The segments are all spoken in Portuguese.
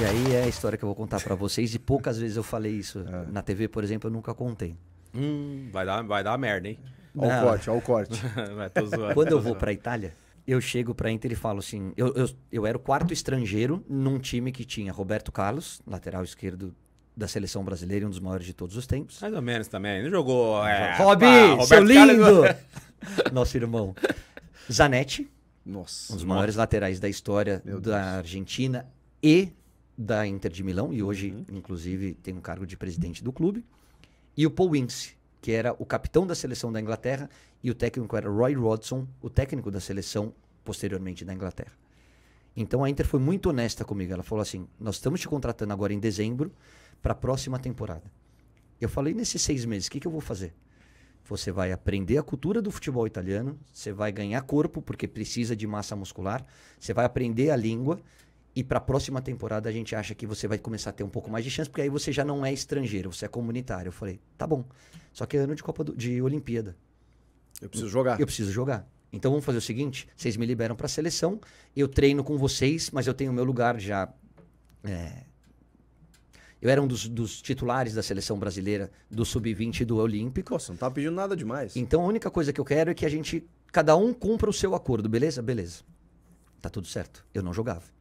E aí é a história que eu vou contar para vocês. E poucas vezes eu falei isso. É. Na TV, por exemplo, eu nunca contei. Hum, vai dar, vai dar merda, hein? Olha o corte, olha o corte. zoando, Quando eu vou pra Itália, eu chego pra Inter e falo assim... Eu, eu, eu era o quarto estrangeiro num time que tinha Roberto Carlos, lateral esquerdo da seleção brasileira, um dos maiores de todos os tempos. Mais ou menos também. Não jogou... É, Robbie, seu lindo! Nosso irmão. Zanetti. Nossa. Um dos maiores laterais da história da Argentina. E da Inter de Milão, e hoje, uhum. inclusive, tem um cargo de presidente do clube, e o Paul Winks, que era o capitão da seleção da Inglaterra, e o técnico era Roy Rodson, o técnico da seleção posteriormente da Inglaterra. Então a Inter foi muito honesta comigo. Ela falou assim: nós estamos te contratando agora em dezembro para a próxima temporada. Eu falei: nesses seis meses, o que, que eu vou fazer? Você vai aprender a cultura do futebol italiano, você vai ganhar corpo, porque precisa de massa muscular, você vai aprender a língua, e para a próxima temporada a gente acha que você vai começar a ter um pouco mais de chance, porque aí você já não é estrangeiro, você é comunitário. Eu falei, tá bom. Só que é ano de Copa do, de Olimpíada. Eu preciso jogar. Eu preciso jogar. Então vamos fazer o seguinte: vocês me liberam para a seleção, eu treino com vocês, mas eu tenho meu lugar já. É... Eu era um dos, dos, titulares da seleção brasileira do sub-20 do Olímpico. Nossa, não tá pedindo nada demais. Então a única coisa que eu quero é que a gente, cada um cumpra o seu acordo, beleza? Beleza. Tá tudo certo. Eu não jogava.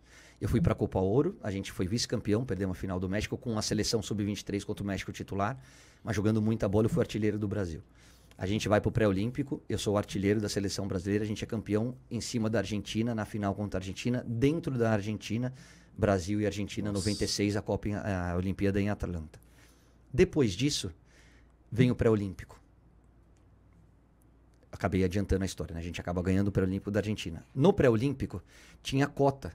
Eu fui para a Copa Ouro, a gente foi vice-campeão, perdemos a final do México com a seleção sub-23 contra o México titular, mas jogando muita bola, eu fui artilheiro do Brasil. A gente vai para o pré-olímpico, eu sou o artilheiro da seleção brasileira, a gente é campeão em cima da Argentina, na final contra a Argentina, dentro da Argentina, Brasil e Argentina Nossa. 96, a Copa a Olimpíada em Atlanta. Depois disso, vem o pré-olímpico. Acabei adiantando a história, né? A gente acaba ganhando o pré-olímpico da Argentina. No pré-olímpico, tinha cota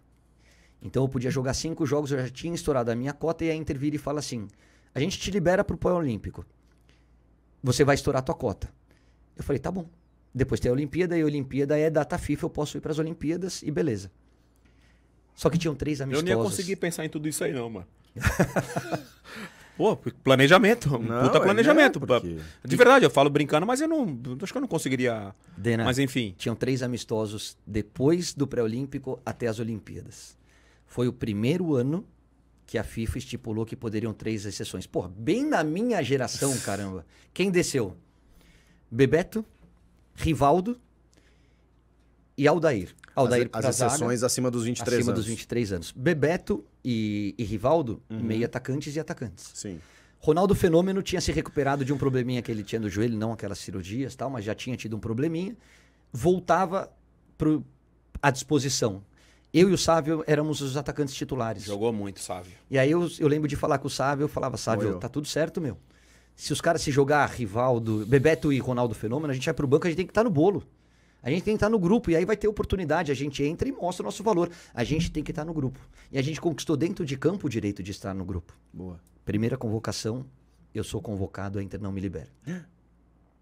então eu podia jogar cinco jogos, eu já tinha estourado a minha cota e a Inter vira e fala assim: a gente te libera pro Pan-Olímpico. Você vai estourar a tua cota. Eu falei: tá bom. Depois tem a Olimpíada e a Olimpíada é data FIFA, eu posso ir para as Olimpíadas e beleza. Só que tinham três amistosos. Eu nem ia conseguir pensar em tudo isso aí não, mano. Pô, planejamento. Não, puta é, planejamento. porque... De verdade, eu falo brincando, mas eu não. Acho que eu não conseguiria. Dena, mas enfim. Tinham três amistosos depois do pré-olímpico até as Olimpíadas foi o primeiro ano que a FIFA estipulou que poderiam três exceções. Pô, bem na minha geração, caramba. Quem desceu? Bebeto, Rivaldo e Aldair. Aldair as, as Zaga, exceções acima dos 23 acima anos. Acima dos 23 anos. Bebeto e, e Rivaldo, uhum. meio atacantes e atacantes. Sim. Ronaldo Fenômeno tinha se recuperado de um probleminha que ele tinha no joelho, não aquelas cirurgias tal, mas já tinha tido um probleminha. Voltava pro, à disposição eu e o Sávio éramos os atacantes titulares. Jogou muito, Sávio. E aí eu, eu lembro de falar com o Sávio, eu falava, Sávio, tá tudo certo, meu. Se os caras se jogar Rivaldo, Bebeto e Ronaldo Fenômeno, a gente vai pro banco, a gente tem que estar tá no bolo. A gente tem que estar tá no grupo e aí vai ter oportunidade. A gente entra e mostra o nosso valor. A gente tem que estar tá no grupo. E a gente conquistou dentro de campo o direito de estar no grupo. Boa. Primeira convocação, eu sou convocado, a Inter não me libera.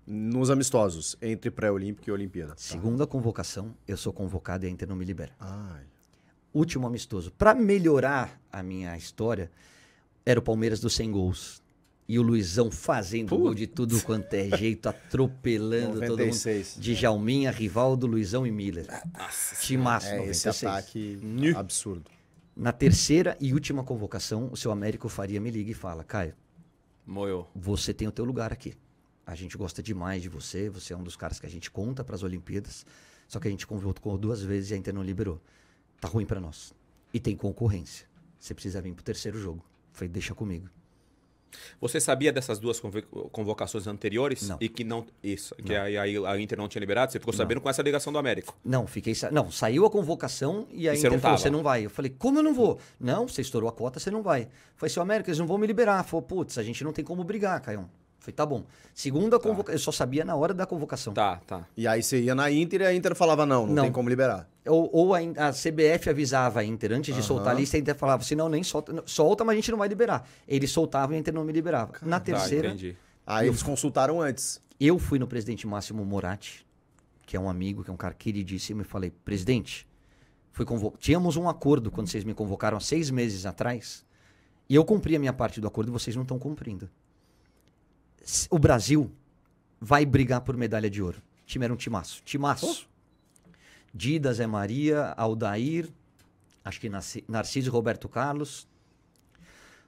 Nos amistosos, entre pré-olímpico e Olimpíada. Segunda convocação, eu sou convocado e a Inter não me libera. Ai último amistoso. Para melhorar a minha história, era o Palmeiras dos 100 gols. E o Luizão fazendo Putz. gol de tudo quanto é jeito, atropelando 96, todo mundo. De Jalminha, Rivaldo, Luizão e Miller. Ah, nossa, Timaço, é, 96. Esse ataque absurdo. Na terceira e última convocação, o seu Américo Faria me liga e fala, Caio, você tem o teu lugar aqui. A gente gosta demais de você, você é um dos caras que a gente conta para as Olimpíadas, só que a gente convocou duas vezes e ainda não liberou tá ruim para nós. E tem concorrência. Você precisa vir pro terceiro jogo. Falei, deixa comigo. Você sabia dessas duas convocações anteriores? Não. E que não. Isso. Não. Que aí a, a, Inter não tinha liberado? Você ficou sabendo não. com essa ligação do Américo? Não, fiquei. Não, saiu a convocação e a e Inter você falou: você não vai. Eu falei: como eu não vou? Não, você estourou a cota, você não vai. Foi seu Américo, eles não vão me liberar. falei putz, a gente não tem como brigar, Caio. Foi tá bom. Segunda tá. convocação, eu só sabia na hora da convocação. Tá, tá. E aí você ia na Inter e a Inter falava, não, não, não. tem como liberar. Ou, ou a, a, CBF avisava a Inter, antes de uhum. soltar a lista, a Inter falava se assim, não, nem solta, solta, mas a gente não vai liberar. Eles soltavam e a Inter não me liberava. Caramba. na terceira... Tá, entendi. Aí eu, eles consultaram antes. Eu fui no presidente Máximo Moratti, que é um amigo, que é um cara queridíssimo, e falei, presidente, fui convocado. Tínhamos um acordo quando vocês me convocaram há seis meses atrás, e eu cumpri a minha parte do acordo e vocês não estão cumprindo o Brasil vai brigar por medalha de ouro. O time era um timaço. Timaço. Oh. Dida, Zé Maria, Aldair, acho que Narciso Roberto Carlos,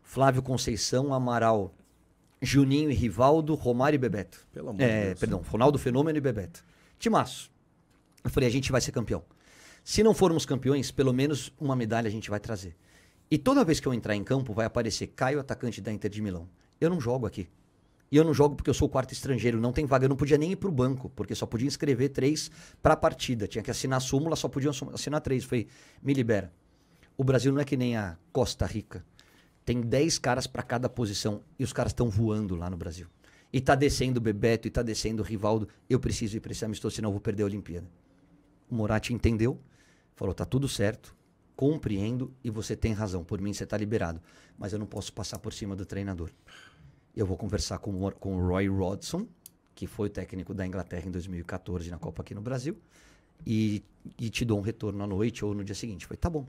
Flávio Conceição, Amaral, Juninho e Rivaldo, Romário e Bebeto. Pelo amor é, de Deus. Perdão, Ronaldo Fenômeno e Bebeto. Timaço. Eu falei, a gente vai ser campeão. Se não formos campeões, pelo menos uma medalha a gente vai trazer. E toda vez que eu entrar em campo, vai aparecer Caio, atacante da Inter de Milão. Eu não jogo aqui. E eu não jogo porque eu sou o quarto estrangeiro, não tem vaga. Eu não podia nem ir pro banco, porque só podia inscrever três para a partida. Tinha que assinar a súmula, só podiam assinar três. Foi, me libera. O Brasil não é que nem a Costa Rica. Tem dez caras para cada posição e os caras estão voando lá no Brasil. E tá descendo o Bebeto, e tá descendo o Rivaldo. Eu preciso ir para esse amistoso, senão eu vou perder a Olimpíada. O Moratti entendeu, falou: tá tudo certo, compreendo e você tem razão. Por mim, você tá liberado. Mas eu não posso passar por cima do treinador. Eu vou conversar com, o, com o Roy Rodson, que foi o técnico da Inglaterra em 2014 na Copa aqui no Brasil, e, e te dou um retorno à noite ou no dia seguinte. Foi, tá bom.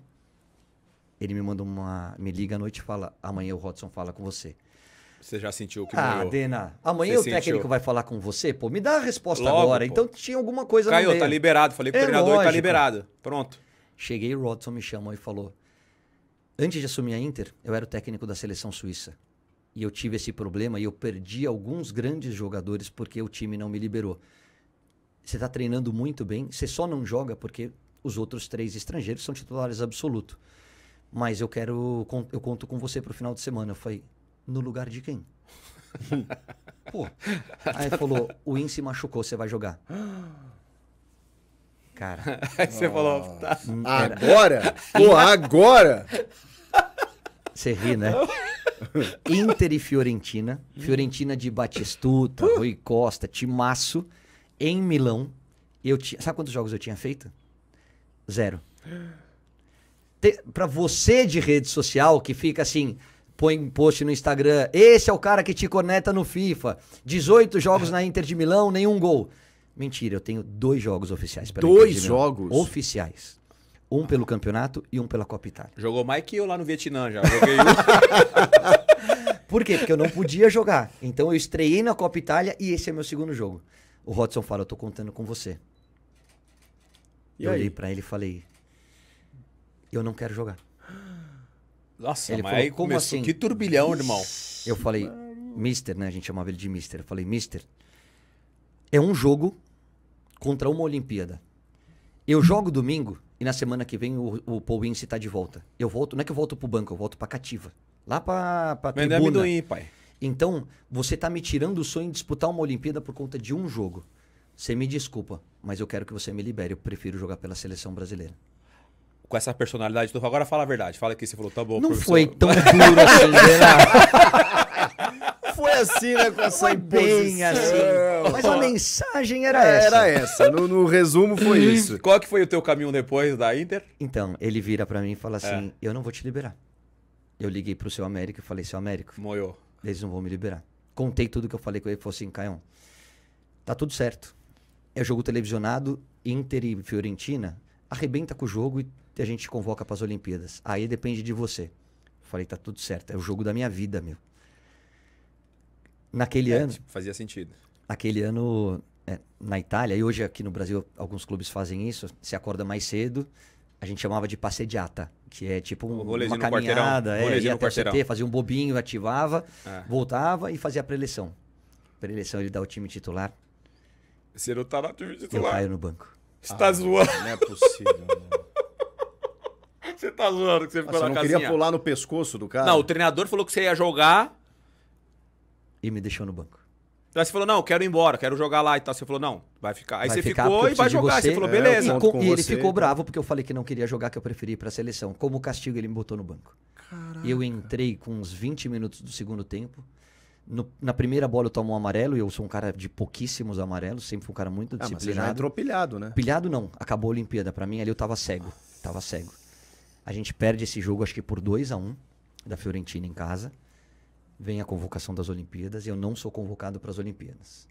Ele me manda uma. me liga à noite e fala: amanhã o Rodson fala com você. Você já sentiu que Ah, é Dena, amanhã Você o técnico sentiu. vai falar com você? Pô, me dá a resposta Logo, agora. Pô. Então tinha alguma coisa Caiu, no tá meio. tá liberado. Falei pro é treinador tá lógico. tá liberado. Pronto. Cheguei, o Rodson me chamou e falou: Antes de assumir a Inter, eu era o técnico da seleção suíça e eu tive esse problema e eu perdi alguns grandes jogadores porque o time não me liberou. Você está treinando muito bem, você só não joga porque os outros três estrangeiros são titulares absoluto. Mas eu quero, eu conto com você para o final de semana. Eu falei, no lugar de quem? Pô. Aí falou, o In se machucou, você vai jogar. Cara. Aí você oh. falou, tá. Hum, era... Agora? Pô, agora? Você ri, né? Inter e Fiorentina. Fiorentina de Batistuta, uh! Rui Costa, Timaço, em Milão. Eu t... Sabe quantos jogos eu tinha feito? Zero. Te... Pra você de rede social que fica assim, põe um post no Instagram, esse é o cara que te conecta no FIFA. 18 jogos na Inter de Milão, nenhum gol. Mentira, eu tenho dois jogos oficiais pela Dois jogos? Oficiais. Um pelo campeonato e um pela Copa Itália. Jogou mais que eu lá no Vietnã já. Joguei um. Por quê? Porque eu não podia jogar. Então eu estreiei na Copa Itália e esse é meu segundo jogo. O Rodson fala, eu tô contando com você. E eu aí? olhei pra ele e falei, eu não quero jogar. Nossa, ele mas falou, aí como começou, assim? Que turbilhão, irmão. Eu falei, Mister, né? A gente chamava ele de Mister. Eu falei, Mister, é um jogo contra uma Olimpíada. Eu jogo domingo e na semana que vem o, o Paul Wince tá de volta. Eu volto, não é que eu volto pro banco, eu volto pra cativa. Lá pra, pra Mas tribuna. Vender amendoim, pai. Então, você tá me tirando o sonho de disputar uma Olimpíada por conta de um jogo. Você me desculpa, mas eu quero que você me libere. Eu prefiro jogar pela seleção brasileira com essa personalidade. Agora fala a verdade. Fala que você falou, tá bom. Não professor. foi tão duro assim, foi assim, né? Com essa foi bem assim. Mas a mensagem era essa. Era essa. No, no resumo foi hum. isso. Qual que foi o teu caminho depois da Inter? Então, ele vira para mim e fala é. assim: é. eu não vou te liberar. Eu liguei pro seu Américo e falei: seu Américo. Moiou. Eles não vão me liberar. Contei tudo que eu falei com ele. Falei assim: Caião, tá tudo certo. É jogo televisionado, Inter e Fiorentina. Arrebenta com o jogo e a gente convoca para as Olimpíadas. Aí depende de você. Falei, tá tudo certo. É o jogo da minha vida, meu. Naquele é, ano. Tipo, fazia sentido. Naquele ano, é, na Itália, e hoje aqui no Brasil alguns clubes fazem isso, se acorda mais cedo, a gente chamava de passeggiata, que é tipo um, uma caminhada, é, ia até CT, fazia um bobinho, ativava, é. voltava e fazia a preleção. Preleção ele dá o time titular. Você não tá no time titular. Eu caio no banco. Você tá ah, tá zoando. Não é possível, né? Você tá zoando que você ah, ficou ah, você na Você não queria pular no pescoço do cara? Não, o treinador falou que você ia jogar, e me deixou no banco. Aí você falou, não, quero ir embora, quero jogar lá e tal. Você falou, não, vai ficar. Aí vai você ficar ficou e vai jogar. Você, você falou, é. beleza. É, e, com, e ele ficou bravo porque eu falei que não queria jogar, que eu preferi ir pra seleção. Como castigo, ele me botou no banco. Caraca. Eu entrei com uns 20 minutos do segundo tempo. No, na primeira bola eu tomo um amarelo e eu sou um cara de pouquíssimos amarelos, sempre fui um cara muito disciplinado. Ah, mas você já entrou pilhado, né? Pilhado não, acabou a Olimpíada. para mim ali eu tava cego, tava cego. A gente perde esse jogo acho que por 2 a 1 um, da Fiorentina em casa vem a convocação das Olimpíadas e eu não sou convocado para as Olimpíadas.